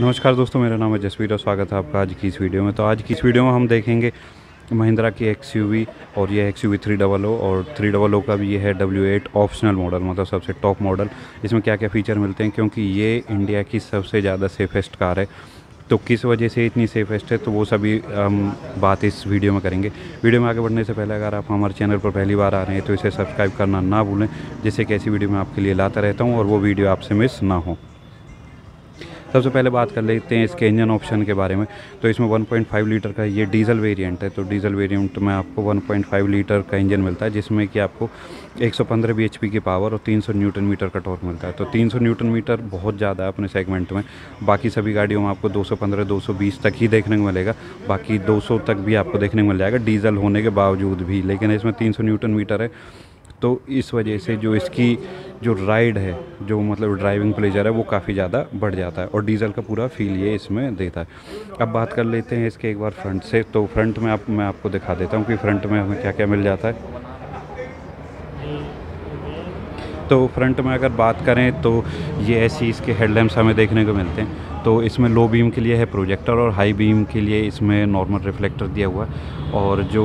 नमस्कार दोस्तों मेरा नाम है जसवीर और स्वागत है आपका आज की इस वीडियो में तो आज की इस वीडियो में हम देखेंगे महिंद्रा की एक्स और ये X U three double O और थ्री डबल ओ का भी ये है डब्ल्यू एट ऑप्शनल मॉडल मतलब सबसे टॉप मॉडल इसमें क्या क्या फ़ीचर मिलते हैं क्योंकि ये इंडिया की सबसे ज़्यादा सेफेस्ट कार है तो किस वजह से इतनी सेफेस्ट है तो वो सभी हम बात इस वीडियो में करेंगे वीडियो में आगे बढ़ने से पहले अगर आप हमारे चैनल पर पहली बार आ रहे हैं तो इसे सब्सक्राइब करना ना भूलें जिससे कि ऐसी वीडियो मैं आपके लिए लाता रहता हूँ और वो वीडियो आपसे मिस ना हो सबसे पहले बात कर लेते हैं इसके इंजन ऑप्शन के बारे में तो इसमें 1.5 लीटर का ये डीजल वेरिएंट है तो डीजल वेरिएंट में आपको 1.5 लीटर का इंजन मिलता है जिसमें कि आपको 115 सौ की पावर और 300 न्यूटन मीटर का टॉर्क मिलता है तो 300 न्यूटन मीटर बहुत ज़्यादा है अपने सेगमेंट में बाकी सभी गाड़ियों में आपको 215 220 तक ही देखने को मिलेगा बाकी 200 तक भी आपको देखने को मिल जाएगा डीजल होने के बावजूद भी लेकिन इसमें 300 न्यूटन मीटर है तो इस वजह से जो इसकी जो राइड है जो मतलब ड्राइविंग प्लेजर है वो काफ़ी ज़्यादा बढ़ जाता है और डीजल का पूरा फील ये इसमें देता है अब बात कर लेते हैं इसके एक बार फ्रंट से तो फ्रंट में आप मैं आपको दिखा देता हूँ कि फ्रंट में हमें क्या क्या मिल जाता है तो फ्रंट में अगर बात करें तो ये ऐसी इसके हेडलैम्प्स हमें देखने को मिलते हैं तो इसमें लो बीम के लिए है प्रोजेक्टर और हाई बीम के लिए इसमें नॉर्मल रिफ्लेक्टर दिया हुआ और जो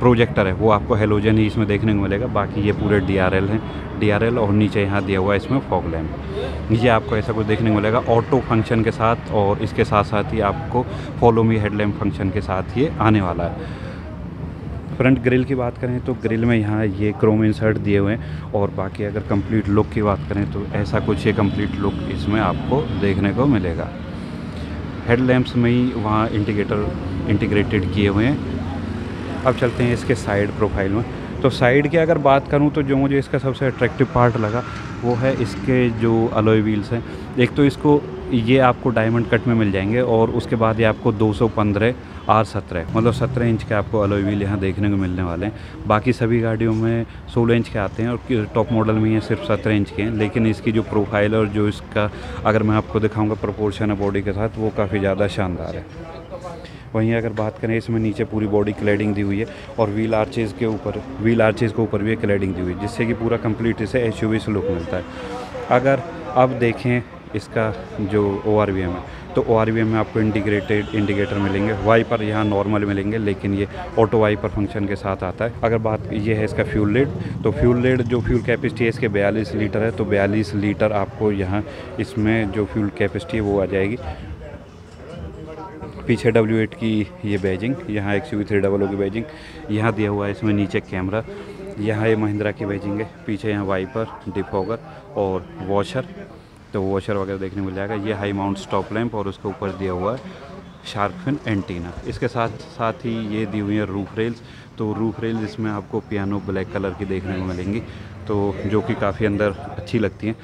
प्रोजेक्टर है वो आपको हेलोजन ही इसमें देखने को मिलेगा बाकी ये पूरे डी आर एल हैं डी आर एल और नीचे यहाँ दिया हुआ है इसमें फॉग लैम्प ये आपको ऐसा कुछ देखने को मिलेगा ऑटो फंक्शन के साथ और इसके साथ साथ ही आपको फॉलो मी हेडलैम्प फंक्शन के साथ ये आने वाला है फ्रंट ग्रिल की बात करें तो ग्रिल में यहाँ ये क्रोम इंसर्ट दिए हुए हैं और बाकी अगर कंप्लीट लुक की बात करें तो ऐसा कुछ ये कंप्लीट लुक इसमें आपको देखने को मिलेगा हेडलैम्प्स में ही वहाँ इंडिकेटर इंटीग्रेटेड किए हुए हैं अब चलते हैं इसके साइड प्रोफाइल में तो साइड की अगर बात करूं तो जो मुझे इसका सबसे अट्रैक्टिव पार्ट लगा वो है इसके जो अलोई व्हील्स हैं एक तो इसको ये आपको डायमंड कट में मिल जाएंगे और उसके बाद ये आपको 215 आर सत्रह मतलब सत्रह इंच के आपको अलोई व्हील यहाँ देखने को मिलने वाले हैं बाकी सभी गाड़ियों में सोलह इंच के आते हैं और टॉप मॉडल में ये सिर्फ सत्रह इंच के हैं लेकिन इसकी जो प्रोफाइल और जो इसका अगर मैं आपको दिखाऊँगा प्रोपोर्शन है बॉडी के साथ वो काफ़ी ज़्यादा शानदार है वहीं अगर बात करें इसमें नीचे पूरी बॉडी क्लैडिंग दी हुई है और व्हील आर्चेज़ के ऊपर व्हील आर्चेज़ के ऊपर भी क्लैडिंग दी हुई है जिससे कि पूरा कम्प्लीट इसे एस यू लुक मिलता है अगर अब देखें इसका जो ओ आर वी एम है तो ओ आर वी एम में आपको इंटीग्रेटेड इंडिकेटर मिलेंगे वाइपर यहाँ नॉर्मल मिलेंगे लेकिन ये ऑटो वाइपर फंक्शन के साथ आता है अगर बात ये है इसका फ्यूल लेड तो फ्यूल लेड जो फ्यूल कैपेसिटी है इसके बयालीस लीटर है तो बयालीस लीटर आपको यहाँ इसमें जो फ्यूल कैपेसिटी है वो आ जाएगी पीछे डब्ल्यू एट की ये बैजिंग यहाँ X V three double O की बैजिंग यहाँ दिया हुआ है इसमें नीचे कैमरा यहाँ ये महिंद्रा की बैजिंग है पीछे यहाँ वाइपर डिफॉगर और वॉशर तो वॉशर वगैरह देखने को मिल जाएगा ये हाई माउंट स्टॉप लैम्प और उसके ऊपर दिया हुआ है शार्कफिन एंटीना इसके साथ साथ ही ये दी हुई है रूफ रेल्स तो रूफ रेल्स इसमें आपको पियानो ब्लैक कलर की देखने को मिलेंगी तो जो कि काफ़ी अंदर अच्छी लगती हैं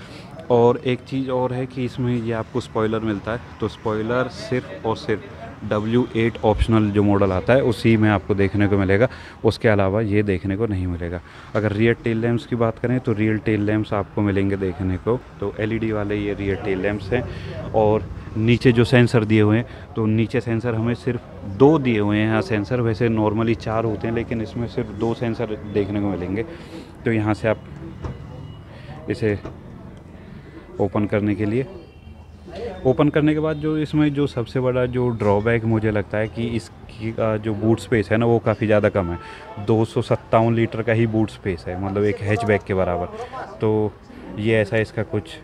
और एक चीज़ और है कि इसमें ये आपको स्पॉइलर मिलता है तो स्पॉइलर सिर्फ और सिर्फ W8 ऑप्शनल जो मॉडल आता है उसी में आपको देखने को मिलेगा उसके अलावा ये देखने को नहीं मिलेगा अगर रियर टेल लैम्प्स की बात करें तो रियल टेल लैम्प्स आपको मिलेंगे देखने को तो एलईडी e वाले ये रियर टेल लैम्प्स हैं और नीचे जो सेंसर दिए हुए हैं तो नीचे सेंसर हमें सिर्फ दो दिए हुए हैं यहाँ सेंसर वैसे नॉर्मली चार होते हैं लेकिन इसमें सिर्फ दो सेंसर देखने को मिलेंगे तो यहाँ से आप इसे ओपन करने के लिए ओपन करने के बाद जो इसमें जो सबसे बड़ा जो ड्रॉबैक मुझे लगता है कि इसकी जो बूट स्पेस है ना वो काफ़ी ज़्यादा कम है दो लीटर का ही बूट स्पेस है मतलब एक हैचबैक के बराबर तो ये ऐसा इसका कुछ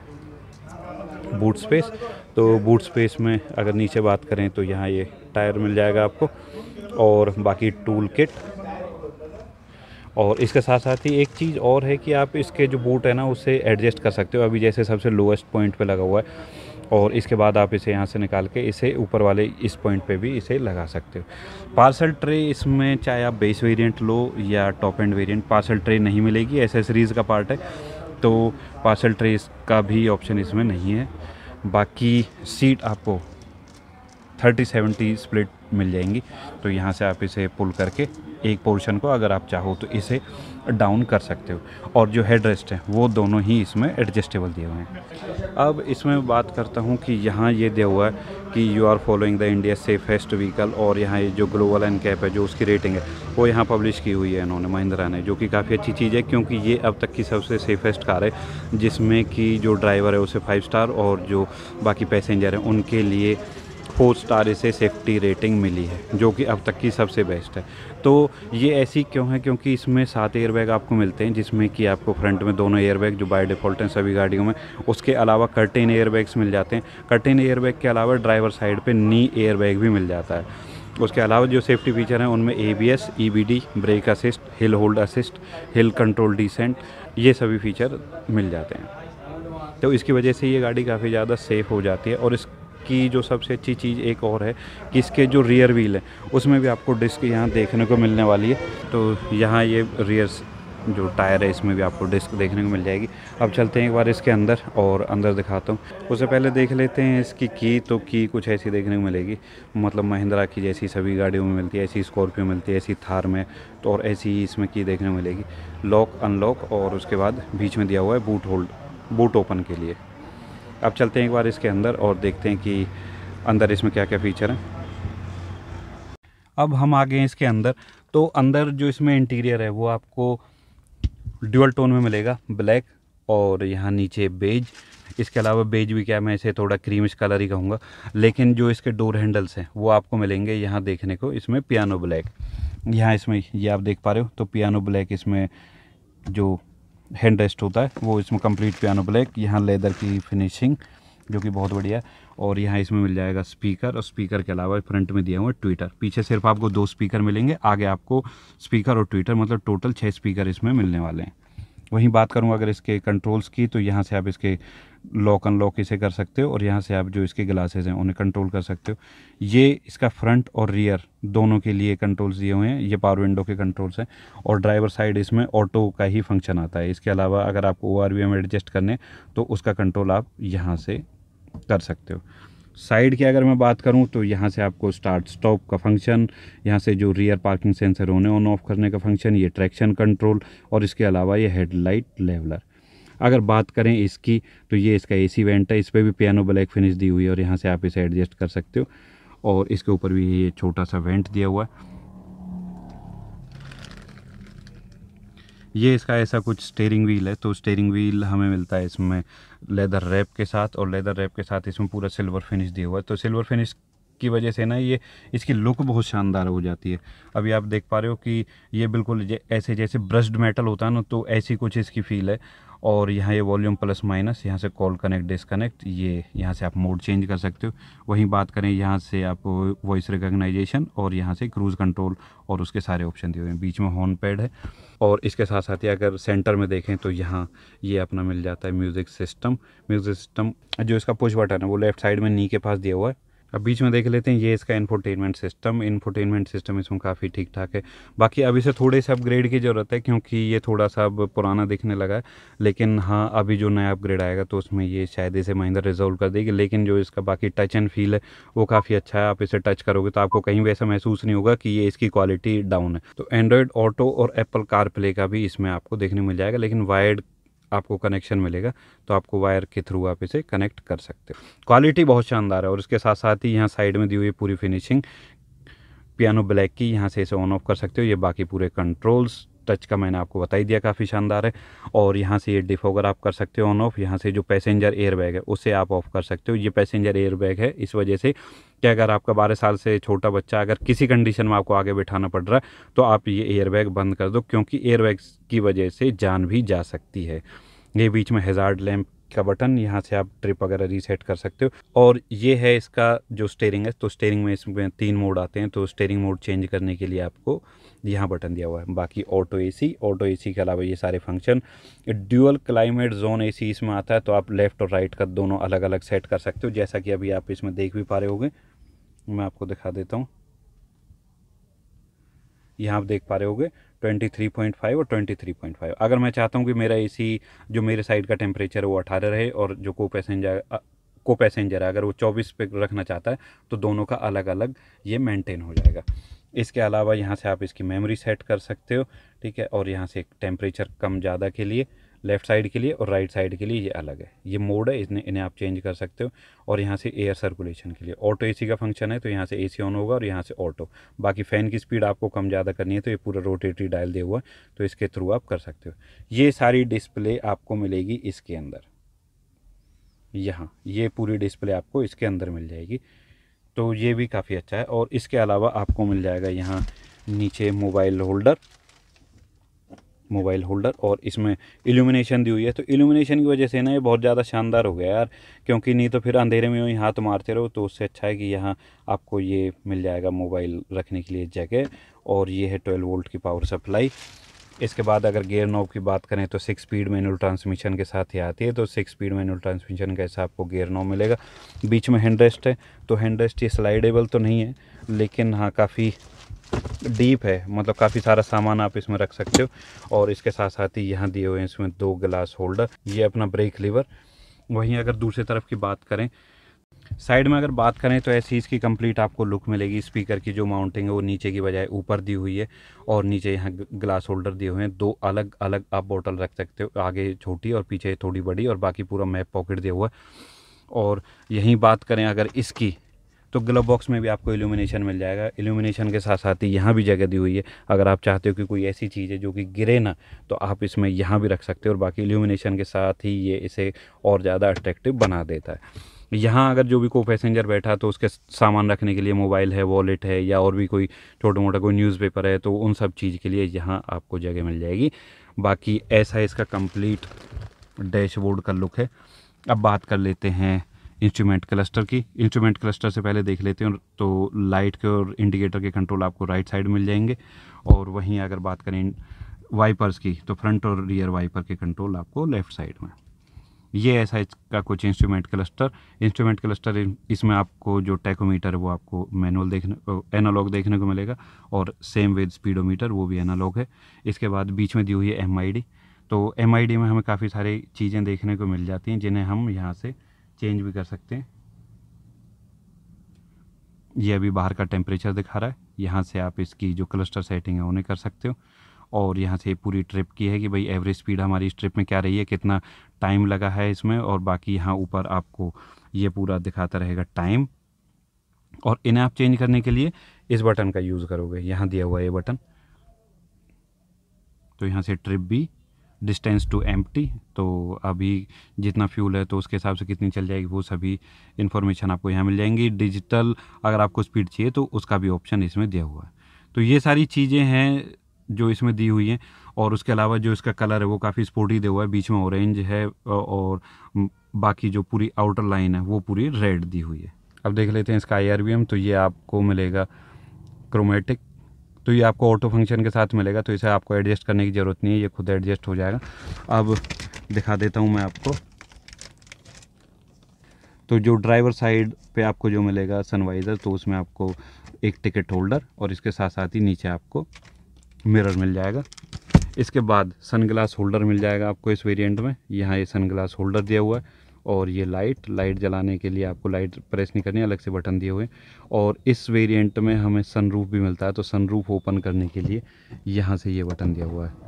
बूट स्पेस तो बूट स्पेस में अगर नीचे बात करें तो यहाँ ये टायर मिल जाएगा आपको और बाकी टूल किट और इसके साथ साथ ही एक चीज़ और है कि आप इसके जो बूट है ना उसे एडजस्ट कर सकते हो अभी जैसे सबसे लोएस्ट पॉइंट पे लगा हुआ है और इसके बाद आप इसे यहाँ से निकाल के इसे ऊपर वाले इस पॉइंट पे भी इसे लगा सकते हो पार्सल ट्रे इसमें चाहे आप बेस वेरिएंट लो या top end variant parcel tray नहीं मिलेगी एसेसरीज़ का पार्ट है तो पार्सल ट्रे का भी ऑप्शन इसमें नहीं है बाकी सीट आपको थर्टी सेवेंटी स्प्लिट मिल जाएंगी तो यहाँ से आप इसे पुल करके एक पोर्शन को अगर आप चाहो तो इसे डाउन कर सकते हो और जो हेड रेस्ट है वो दोनों ही इसमें एडजस्टेबल दिए हुए हैं अब इसमें बात करता हूँ कि यहाँ ये दिया हुआ है कि you are following the India safest vehicle और यहाँ ये जो ग्लोबल एंड कैप है जो उसकी रेटिंग है वो यहाँ पब्लिश की हुई है इन्होंने महिंद्रा ने जो कि काफ़ी अच्छी चीज़ है क्योंकि ये अब तक की सबसे सेफेस्ट कार है जिसमें कि जो ड्राइवर है उसे फाइव स्टार और जो बाकी पैसेंजर हैं उनके लिए फोर स्टार इसे सेफ्टी रेटिंग मिली है जो कि अब तक की सबसे बेस्ट है तो ये ऐसी क्यों है क्योंकि इसमें सात एयरबैग आपको मिलते हैं जिसमें कि आपको फ्रंट में दोनों एयरबैग जो बाय डिफ़ॉल्ट हैं सभी गाड़ियों में उसके अलावा कर्टेन एयरबैग्स मिल जाते हैं कर्टेन एयरबैग के अलावा ड्राइवर साइड पर नी एयरबैग भी मिल जाता है उसके अलावा जो सेफ्टी फीचर हैं उनमें A B S E B D brake assist hill hold assist hill control descent ये सभी फीचर मिल जाते हैं तो इसकी वजह से ये गाड़ी काफ़ी ज़्यादा सेफ़ हो जाती है और इस इसकी जो सबसे अच्छी चीज़ एक और है कि इसके जो रियर व्हील है उसमें भी आपको डिस्क यहाँ देखने को मिलने वाली है तो यहाँ ये रियर जो टायर है इसमें भी आपको डिस्क देखने को मिल जाएगी अब चलते हैं एक बार इसके अंदर और अंदर दिखाता हूँ उससे पहले देख लेते हैं इसकी की तो की कुछ ऐसी देखने को मिलेगी मतलब महिंद्रा की जैसी सभी गाड़ियों में मिलती है ऐसी स्कॉर्पियो मिलती है ऐसी थार में तो और ऐसी इसमें की देखने को मिलेगी लॉक अनलॉक और उसके बाद बीच में दिया हुआ है बूट होल्ड बूट ओपन के लिए अब चलते हैं एक बार इसके अंदर और देखते हैं कि अंदर इसमें क्या क्या फ़ीचर हैं अब हम आ गए हैं इसके अंदर तो अंदर जो इसमें इंटीरियर है वो आपको ड्यूअल टोन में मिलेगा ब्लैक और यहाँ नीचे बेज इसके अलावा बेज भी क्या मैं इसे थोड़ा क्रीमिश कलर ही कहूँगा लेकिन जो इसके डोर हैंडल्स हैं वो आपको मिलेंगे यहाँ देखने को इसमें पियानो ब्लैक यहाँ इसमें ये यह आप देख पा रहे हो तो पियानो ब्लैक इसमें जो हैंड रेस्ट होता है वो इसमें कंप्लीट पियानो ब्लैक यहाँ लेदर की फिनिशिंग जो कि बहुत बढ़िया है और यहाँ इसमें मिल जाएगा स्पीकर और स्पीकर के अलावा फ्रंट में दिया हुआ ट्विटर पीछे सिर्फ आपको दो स्पीकर मिलेंगे आगे आपको स्पीकर और ट्विटर मतलब टोटल छः स्पीकर इसमें मिलने वाले हैं वहीं बात करूँ अगर इसके कंट्रोल्स की तो यहाँ से आप इसके लॉक अनलॉक इसे कर सकते हो और यहाँ से आप जो इसके ग्लासेस हैं उन्हें कंट्रोल कर सकते हो ये इसका फ्रंट और रियर दोनों के लिए कंट्रोल्स दिए हुए हैं ये पावर विंडो के कंट्रोल्स हैं और ड्राइवर साइड इसमें ऑटो का ही फंक्शन आता है इसके अलावा अगर आपको ओ में एडजस्ट करने तो उसका कंट्रोल आप यहाँ से कर सकते हो साइड की अगर मैं बात करूं तो यहाँ से आपको स्टार्ट स्टॉप का फंक्शन यहाँ से जो रियर पार्किंग सेंसर होने ऑन ऑफ करने का फंक्शन ये ट्रैक्शन कंट्रोल और इसके अलावा ये हेडलाइट लेवलर अगर बात करें इसकी तो ये इसका एसी वेंट है इस पर भी पियानो ब्लैक फिनिश दी हुई है और यहाँ से आप इसे एडजस्ट कर सकते हो और इसके ऊपर भी ये छोटा सा वेंट दिया हुआ है ये इसका ऐसा कुछ स्टेयरिंग व्हील है तो स्टेयरिंग व्हील हमें मिलता है इसमें लेदर रैप के साथ और लेदर रैप के साथ इसमें पूरा सिल्वर फिनिश दिया हुआ है तो सिल्वर फिनिश की वजह से ना ये इसकी लुक बहुत शानदार हो जाती है अभी आप देख पा रहे हो कि ये बिल्कुल ऐसे जैसे ब्रश्ड मेटल होता है ना तो ऐसी कुछ इसकी फील है और यहाँ ये वॉल्यूम प्लस माइनस यहाँ से कॉल कनेक्ट डिसकनेक्ट ये यहाँ से आप मोड चेंज कर सकते हो वहीं बात करें यहाँ से आप वॉइस रिकॉग्नाइजेशन और यहाँ से क्रूज़ कंट्रोल और उसके सारे ऑप्शन दिए हुए हैं बीच में हॉर्न पैड है और इसके साथ साथ ही अगर सेंटर में देखें तो यहाँ ये अपना मिल जाता है म्यूज़िक सिस्टम म्यूज़िक सिस्टम जो इसका पुश बटन है वो लेफ्ट साइड में नी के पास दिया हुआ है अब बीच में देख लेते हैं ये इसका इन्फोटेनमेंट सिस्टम इन्फोटेनमेंट सिस्टम इसमें काफ़ी ठीक ठाक है बाकी अभी से थोड़े से अपग्रेड की ज़रूरत है क्योंकि ये थोड़ा सा अब पुराना दिखने लगा है लेकिन हाँ अभी जो नया अपग्रेड आएगा तो उसमें ये शायद इसे महिंदा रिजोल्व कर देगी लेकिन जो इसका बाकी टच एंड फील है वो काफ़ी अच्छा है आप इसे टच करोगे तो आपको कहीं भी ऐसा महसूस नहीं होगा कि ये इसकी क्वालिटी डाउन है तो एंड्रॉयड ऑटो और एप्पल कार का भी इसमें आपको देखने मिल जाएगा लेकिन वायर्ड आपको कनेक्शन मिलेगा तो आपको वायर के थ्रू आप इसे कनेक्ट कर सकते हो क्वालिटी बहुत शानदार है और उसके साथ साथ ही यहाँ साइड में दी हुई पूरी फिनिशिंग पियानो ब्लैक की यहाँ से इसे ऑन ऑफ कर सकते हो ये बाकी पूरे कंट्रोल्स टच का मैंने आपको बता ही दिया काफ़ी शानदार है और यहाँ से ये डिफ ओवर आप कर सकते हो ऑन ऑफ यहाँ से जो पैसेंजर एयर बैग है उसे आप ऑफ कर सकते हो ये पैसेंजर एयर बैग है इस वजह से कि अगर आपका बारह साल से छोटा बच्चा अगर किसी कंडीशन में आपको आगे बैठाना पड़ रहा है तो आप ये एयर बैग बंद कर दो क्योंकि एयर बैग की वजह से जान भी जा सकती है ये बीच में हेजार्ड लैम्प का बटन यहाँ से आप ट्रिप वगैरह रीसेट कर सकते हो और ये है इसका जो स्टेयरिंग है तो स्टेयरिंग में इसमें तीन मोड आते हैं तो स्टेयरिंग मोड चेंज करने के लिए आपको यहाँ बटन दिया हुआ है बाकी ऑटो एसी ऑटो एसी के अलावा ये सारे function dual climate zone AC इसमें आता है तो आप लेफ़्ट और राइट का दोनों अलग अलग सेट कर सकते हो जैसा कि अभी आप इसमें देख भी पा रहे होगे मैं आपको दिखा देता हूँ यहाँ आप देख पा रहे होगे 23.5 और 23.5 अगर मैं चाहता हूँ कि मेरा एसी जो मेरे साइड का टेम्परेचर है वो अठारह रहे और जो को पैसेंजर को पैसेंजर है अगर वो 24 पे रखना चाहता है तो दोनों का अलग अलग ये मेंटेन हो जाएगा इसके अलावा यहाँ से आप इसकी मेमोरी सेट कर सकते हो ठीक है और यहाँ से टेम्परेचर कम ज़्यादा के लिए लेफ़्ट साइड के लिए और राइट साइड के लिए ये अलग है ये मोड है इसने इन्हें आप चेंज कर सकते हो और यहाँ से एयर सर्कुलेशन के लिए ऑटो एसी का फंक्शन है तो यहाँ से एसी ऑन होगा और यहाँ से ऑटो बाकी फ़ैन की स्पीड आपको कम ज़्यादा करनी है तो ये पूरा रोटेटरी डायल दे हुआ तो इसके थ्रू आप कर सकते हो ये सारी डिस्प्ले आपको मिलेगी इसके अंदर यहाँ ये पूरी डिस्प्ले आपको इसके अंदर मिल जाएगी तो ये भी काफ़ी अच्छा है और इसके अलावा आपको मिल जाएगा यहाँ नीचे मोबाइल होल्डर मोबाइल होल्डर और इसमें इल्यूमिनेशन दी हुई है तो इल्यूमिनेशन की वजह से ना ये बहुत ज़्यादा शानदार हो गया यार क्योंकि नहीं तो फिर अंधेरे में वहीं हाथ मारते रहो तो उससे अच्छा है कि यहाँ आपको ये मिल जाएगा मोबाइल रखने के लिए जगह और ये है ट्वेल्व वोल्ट की पावर सप्लाई इसके बाद अगर गियर नॉब की बात करें तो सिक्स स्पीड मैनुअल ट्रांसमिशन के साथ ही आती है तो सिक्स स्पीड मैनुअल ट्रांसमिशन के साथ आपको गेयर नॉब मिलेगा बीच में हैंड रेस्ट है तो हैंड रेस्ट ये स्लाइडेबल तो नहीं है लेकिन हाँ काफ़ी डीप है मतलब काफ़ी सारा सामान आप इसमें रख सकते हो और इसके साथ साथ ही यहाँ दिए हुए हैं इसमें दो ग्लास होल्डर ये अपना ब्रेक लीवर वहीं अगर दूसरी तरफ की बात करें साइड में अगर बात करें तो ऐसी इसकी कंप्लीट आपको लुक मिलेगी स्पीकर की जो माउंटिंग है वो नीचे की बजाय ऊपर दी हुई है और नीचे यहाँ ग्लास होल्डर दिए हुए हैं दो अलग अलग आप बोतल रख सकते हो आगे छोटी और पीछे थोड़ी बड़ी और बाकी पूरा मैप पॉकेट दिया हुआ है और यहीं बात करें अगर इसकी तो ग्लव बॉक्स में भी आपको इल्यूमिनेशन मिल जाएगा इल्यूमिनेशन के साथ साथ ही यहाँ भी जगह दी हुई है अगर आप चाहते हो कि कोई ऐसी चीज़ है जो कि गिरे ना तो आप इसमें यहाँ भी रख सकते हो और बाकी इल्यूमिनेशन के साथ ही ये इसे और ज़्यादा अट्रैक्टिव बना देता है यहाँ अगर जो भी को पैसेंजर बैठा तो उसके सामान रखने के लिए मोबाइल है वॉलेट है या और भी कोई छोटा मोटा कोई न्यूज़पेपर है तो उन सब चीज़ के लिए यहाँ आपको जगह मिल जाएगी बाकी ऐसा इसका कंप्लीट डैशबोर्ड का लुक है अब बात कर लेते हैं इंस्ट्रूमेंट क्लस्टर की इंस्ट्रूमेंट क्लस्टर से पहले देख लेते हैं तो लाइट के और इंडिकेटर के कंट्रोल आपको राइट साइड मिल जाएंगे और वहीं अगर बात करें वाइपर्स की तो फ्रंट और रियर वाइपर के कंट्रोल आपको लेफ़्ट साइड में ये है साइज का कुछ इंस्ट्रूमेंट क्लस्टर इंस्ट्रूमेंट क्लस्टर इसमें आपको जो टैकोमीटर है वो आपको मैनुअल देखने एनालॉग देखने को मिलेगा और सेम विद स्पीडोमीटर वो भी एनालॉग है इसके बाद बीच में दी हुई है एम तो एम में हमें काफ़ी सारी चीज़ें देखने को मिल जाती हैं जिन्हें हम यहाँ से चेंज भी कर सकते हैं ये अभी बाहर का टेम्परेचर दिखा रहा है यहाँ से आप इसकी जो क्लस्टर सेटिंग है उन्हें कर सकते हो और यहाँ से पूरी ट्रिप की है कि भाई एवरेज स्पीड हमारी इस ट्रिप में क्या रही है कितना टाइम लगा है इसमें और बाकी यहाँ ऊपर आपको ये पूरा दिखाता रहेगा टाइम और इन्हें आप चेंज करने के लिए इस बटन का यूज़ करोगे यहाँ दिया हुआ ये बटन तो यहाँ से ट्रिप भी डिस्टेंस टू एम तो अभी जितना फ्यूल है तो उसके हिसाब से कितनी चल जाएगी वो सभी इन्फॉर्मेशन आपको यहाँ मिल जाएंगी डिजिटल अगर आपको स्पीड चाहिए तो उसका भी ऑप्शन इसमें दिया हुआ है तो ये सारी चीज़ें हैं जो इसमें दी हुई है और उसके अलावा जो इसका कलर है वो काफ़ी स्पोर्टी दे हुआ है बीच में ऑरेंज है और बाकी जो पूरी आउटर लाइन है वो पूरी रेड दी हुई है अब देख लेते हैं इसका आई तो ये आपको मिलेगा क्रोमेटिक तो ये आपको ऑटो फंक्शन के साथ मिलेगा तो इसे आपको एडजस्ट करने की ज़रूरत नहीं है ये खुद एडजस्ट हो जाएगा अब दिखा देता हूँ मैं आपको तो जो ड्राइवर साइड पे आपको जो मिलेगा सनवाइज़र तो उसमें आपको एक टिकट होल्डर और इसके साथ साथ ही नीचे आपको मिरर मिल जाएगा इसके बाद सनग्लास होल्डर मिल जाएगा आपको इस वेरिएंट में यहाँ ये सनग्लास होल्डर दिया हुआ है और ये लाइट लाइट जलाने के लिए आपको लाइट प्रेस नहीं करनी अलग से बटन दिए हुए और इस वेरिएंट में हमें सनरूफ भी मिलता है तो सनरूफ ओपन करने के लिए यहाँ से ये बटन दिया हुआ है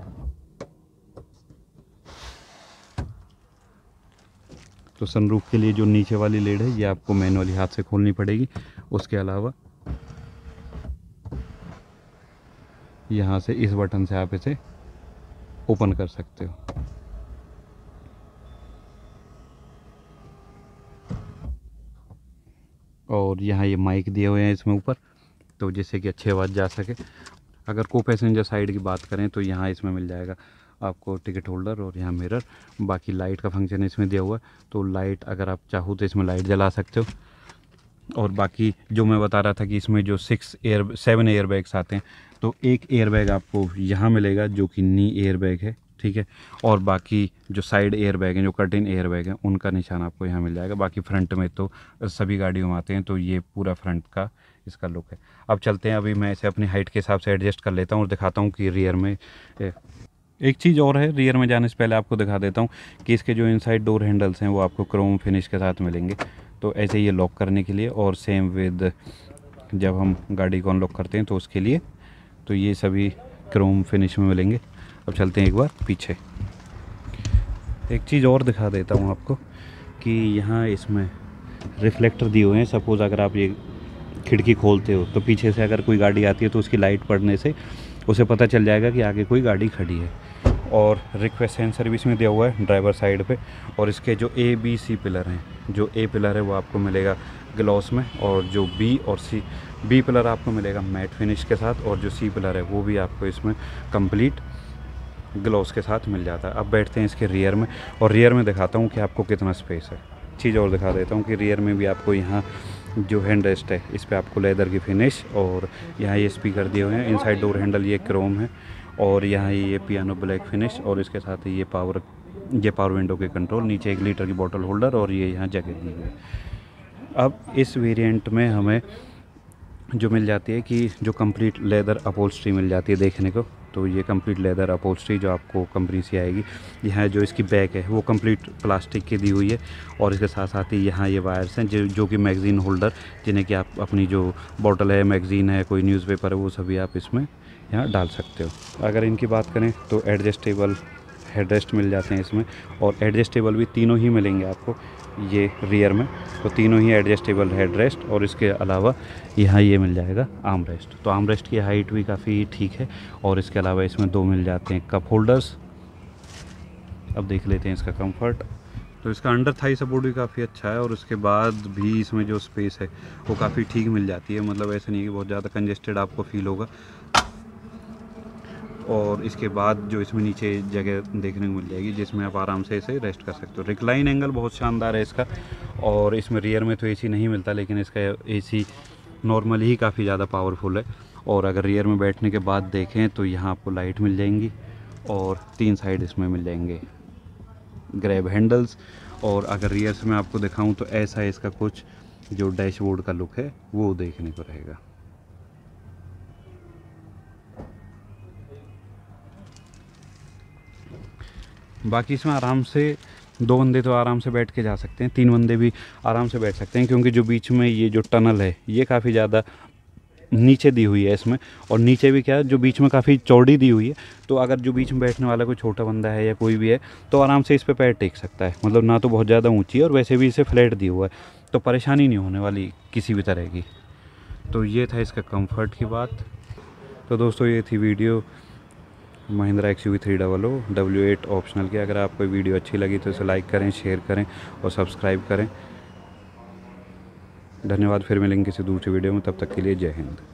तो सनरूफ के लिए जो नीचे वाली लेड है ये आपको मैनुअली हाथ से खोलनी पड़ेगी उसके अलावा यहाँ से इस बटन से आप इसे ओपन कर सकते हो और यहाँ ये माइक दिए हुए हैं इसमें ऊपर तो जिससे कि अच्छी आवाज़ जा सके अगर को पैसेंजर साइड की बात करें तो यहाँ इसमें मिल जाएगा आपको टिकट होल्डर और यहाँ मिरर बाकी लाइट का फंक्शन इसमें दिया हुआ है तो लाइट अगर आप चाहो तो इसमें लाइट जला सकते हो और बाकी जो मैं बता रहा था कि इसमें जो six air seven air bags आते हैं तो एक एयर बैग आपको यहाँ मिलेगा जो कि नी एयर बैग है ठीक है और बाकी जो साइड एयर बैग हैं जो कर्टिन एयर बैग हैं उनका निशान आपको यहाँ मिल जाएगा बाकी फ्रंट में तो सभी गाड़ियों में आते हैं तो ये पूरा फ्रंट का इसका लुक है अब चलते हैं अभी मैं इसे अपनी हाइट के हिसाब से एडजस्ट कर लेता हूँ और दिखाता हूँ कि रियर में एक चीज़ और है रियर में जाने से पहले आपको दिखा देता हूँ कि इसके जो इनसाइड डोर हैंडल्स हैं वो आपको क्रोम फिनिश के साथ मिलेंगे तो ऐसे ये लॉक करने के लिए और सेम विद जब हम गाड़ी को अनलॉक करते हैं तो उसके लिए तो ये सभी क्रोम फिनिश में मिलेंगे अब चलते हैं एक बार पीछे एक चीज़ और दिखा देता हूँ आपको कि यहाँ इसमें रिफ्लेक्टर दिए हुए हैं सपोज़ अगर आप ये खिड़की खोलते हो तो पीछे से अगर कोई गाड़ी आती है तो उसकी लाइट पड़ने से उसे पता चल जाएगा कि आगे कोई गाड़ी खड़ी है और रिक्वेस्ट हैंड सर्विस में दिया हुआ है ड्राइवर साइड पे और इसके जो ए बी सी पिलर हैं जो ए पिलर है वो आपको मिलेगा ग्लॉस में और जो बी और सी बी पिलर आपको मिलेगा मैट फिनिश के साथ और जो सी पिलर है वो भी आपको इसमें कंप्लीट ग्लॉस के साथ मिल जाता है अब बैठते हैं इसके रियर में और रियर में दिखाता हूँ कि आपको कितना स्पेस है चीज़ और दिखा देता हूँ कि रियर में भी आपको यहाँ जो हैंड रेस्ट है इस पर आपको लेदर की फिनिश और यहाँ ये स्पीकर दिए हुए हैं इनसाइड डोर हैंडल ये क्रोम है और यहाँ ये पियानो ब्लैक फिनिश और इसके साथ ही ये पावर ये पावर विंडो के कंट्रोल नीचे एक लीटर की बॉटल होल्डर और ये यहाँ जगह दी है अब इस वेरिएंट में हमें जो मिल जाती है कि जो कंप्लीट लेदर अपोल्स्ट्री मिल जाती है देखने को तो ये कंप्लीट लेदर अपोल्स्ट्री जो आपको कंपनी से आएगी यहाँ जो इसकी बैक है वो कंप्लीट प्लास्टिक की दी हुई है और इसके साथ साथ ही यहाँ ये वायर्स हैं जो जो कि मैगज़ीन होल्डर जिन्हें कि आप अपनी जो बॉटल है मैगज़ीन है कोई न्यूज़पेपर है वो सभी आप इसमें यहाँ डाल सकते हो अगर इनकी बात करें तो एडजस्टेबल हेडरेस्ट मिल जाते हैं इसमें और एडजस्टेबल भी तीनों ही मिलेंगे आपको ये रियर में तो तीनों ही एडजस्टेबल हेडरेस्ट और इसके अलावा यहाँ ये मिल जाएगा आर्म रेस्ट तो आर्म रेस्ट की हाइट भी काफ़ी ठीक है और इसके अलावा इसमें दो मिल जाते हैं कप होल्डर्स अब देख लेते हैं इसका कंफर्ट तो इसका अंडर थाई सपोर्ट भी काफ़ी अच्छा है और उसके बाद भी इसमें जो स्पेस है वो काफ़ी ठीक मिल जाती है मतलब ऐसा नहीं कि बहुत ज़्यादा कंजेस्टेड आपको फील होगा और इसके बाद जो इसमें नीचे जगह देखने को मिल जाएगी जिसमें आप आराम से इसे रेस्ट कर सकते हो रिक्लाइन एंगल बहुत शानदार है इसका और इसमें रियर में तो एसी नहीं मिलता लेकिन इसका एसी नॉर्मली ही काफ़ी ज़्यादा पावरफुल है और अगर रियर में बैठने के बाद देखें तो यहाँ आपको लाइट मिल जाएंगी और तीन साइड इसमें मिल जाएंगे ग्रैब हैंडल्स और अगर से मैं आपको दिखाऊं तो ऐसा इसका कुछ जो डैशबोर्ड का लुक है वो देखने को रहेगा बाकी इसमें आराम से दो बंदे तो आराम से बैठ के जा सकते हैं तीन बंदे भी आराम से बैठ सकते हैं क्योंकि जो बीच में ये जो टनल है ये काफ़ी ज़्यादा नीचे दी हुई है इसमें और नीचे भी क्या जो बीच में काफ़ी चौड़ी दी हुई है तो अगर जो बीच में बैठने वाला कोई छोटा बंदा है या कोई भी है तो आराम से इस पर पैर टेक सकता है मतलब ना तो बहुत ज़्यादा ऊँची है और वैसे भी इसे फ्लैट दी हुआ है तो परेशानी नहीं होने वाली किसी भी तरह की तो ये था इसका कम्फर्ट की बात तो दोस्तों ये थी video Mahindra X U V three double O W eight optional की अगर आपको वीडियो अच्छी लगी तो इसे लाइक करें शेयर करें और सब्सक्राइब करें धन्यवाद फिर मिलेंगे किसी दूसरी वीडियो में तब तक के लिए जय हिंद